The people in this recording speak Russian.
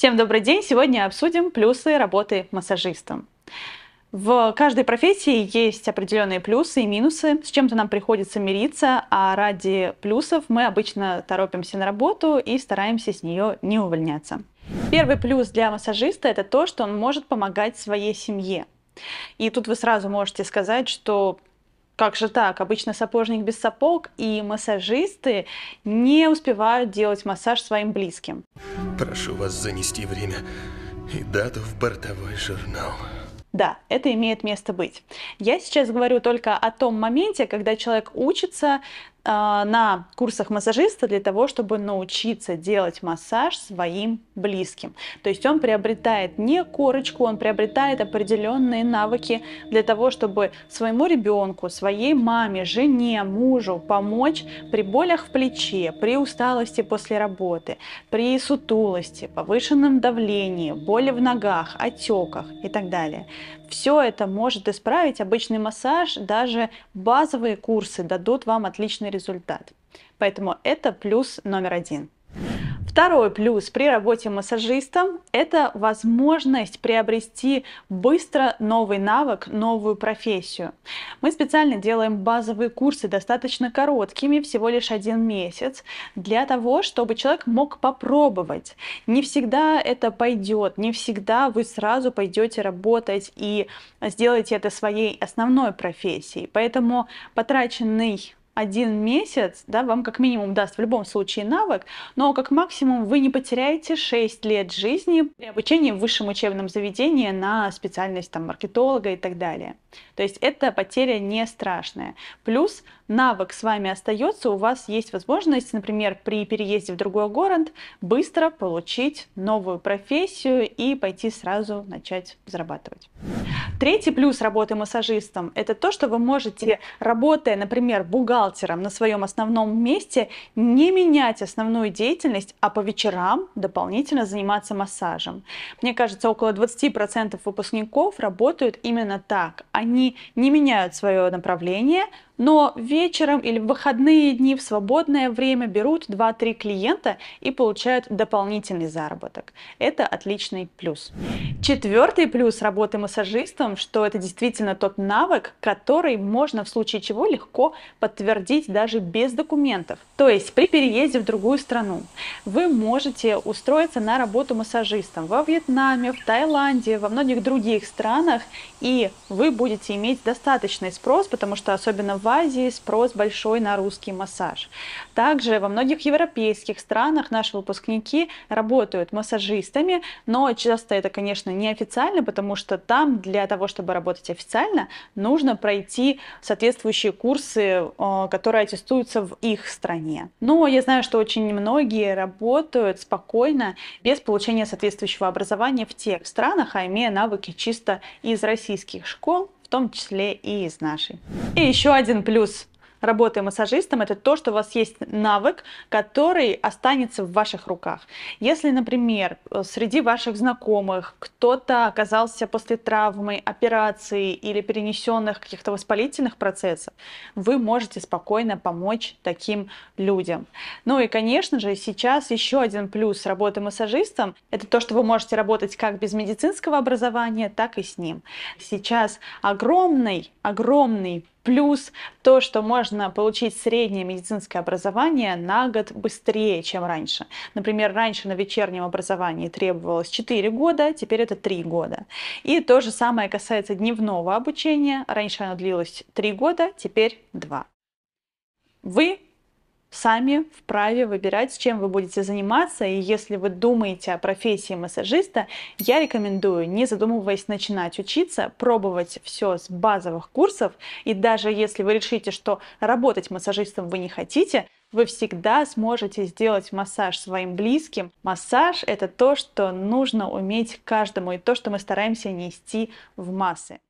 Всем добрый день! Сегодня обсудим плюсы работы массажистом. В каждой профессии есть определенные плюсы и минусы, с чем-то нам приходится мириться, а ради плюсов мы обычно торопимся на работу и стараемся с нее не увольняться. Первый плюс для массажиста – это то, что он может помогать своей семье. И тут вы сразу можете сказать, что как же так? Обычно сапожник без сапог и массажисты не успевают делать массаж своим близким. Прошу вас занести время и дату в бортовой журнал. Да, это имеет место быть. Я сейчас говорю только о том моменте, когда человек учится а, на курсах массажиста для того, чтобы научиться делать массаж своим близким. То есть он приобретает не корочку, он приобретает определенные навыки для того, чтобы своему ребенку, своей маме, жене, мужу помочь при болях в плече, при усталости после работы, при сутулости, повышенном давлении, боли в ногах, отеках и так далее. Все это может исправить обычный массаж, даже базовые курсы дадут вам отличные нужный результат. Поэтому это плюс номер один. Второй плюс при работе массажистом – это возможность приобрести быстро новый навык, новую профессию. Мы специально делаем базовые курсы достаточно короткими, всего лишь один месяц, для того, чтобы человек мог попробовать. Не всегда это пойдет, не всегда вы сразу пойдете работать и сделаете это своей основной профессией. Поэтому потраченный один месяц, да, вам как минимум даст в любом случае навык, но как максимум вы не потеряете 6 лет жизни при обучении в высшем учебном заведении на специальность там, маркетолога и так далее. То есть эта потеря не страшная. Плюс навык с вами остается, у вас есть возможность, например, при переезде в другой город быстро получить новую профессию и пойти сразу начать зарабатывать. Третий плюс работы массажистом – это то, что вы можете, работая, например, бухгалтером на своем основном месте, не менять основную деятельность, а по вечерам дополнительно заниматься массажем. Мне кажется, около 20% выпускников работают именно так. А они не меняют свое направление, но вечером или в выходные дни, в свободное время берут 2-3 клиента и получают дополнительный заработок. Это отличный плюс. Четвертый плюс работы массажистом, что это действительно тот навык, который можно в случае чего легко подтвердить даже без документов. То есть при переезде в другую страну вы можете устроиться на работу массажистом во Вьетнаме, в Таиланде, во многих других странах, и вы будете иметь достаточный спрос, потому что особенно в Азии спрос большой на русский массаж. Также во многих европейских странах наши выпускники работают массажистами, но часто это, конечно, неофициально, потому что там для того, чтобы работать официально, нужно пройти соответствующие курсы, э, которые аттестуются в их стране. Но я знаю, что очень многие работают спокойно, без получения соответствующего образования в тех странах, а имея навыки чисто из российских школ, в том числе и из нашей. И еще один плюс работая массажистом, это то, что у вас есть навык, который останется в ваших руках. Если, например, э, среди ваших знакомых кто-то оказался после травмы, операции или перенесенных каких-то воспалительных процессов, вы можете спокойно помочь таким людям. Ну и, конечно же, сейчас еще один плюс работы массажистом – это то, что вы можете работать как без медицинского образования, так и с ним. Сейчас огромный, огромный Плюс то, что можно получить среднее медицинское образование на год быстрее, чем раньше. Например, раньше на вечернем образовании требовалось 4 года, теперь это 3 года. И то же самое касается дневного обучения. Раньше оно длилось 3 года, теперь 2. Вы сами вправе выбирать, чем вы будете заниматься. И если вы думаете о профессии массажиста, я рекомендую, не задумываясь, начинать учиться, пробовать все с базовых курсов. И даже если вы решите, что работать массажистом вы не хотите, вы всегда сможете сделать массаж своим близким. Массаж – это то, что нужно уметь каждому и то, что мы стараемся нести в массы.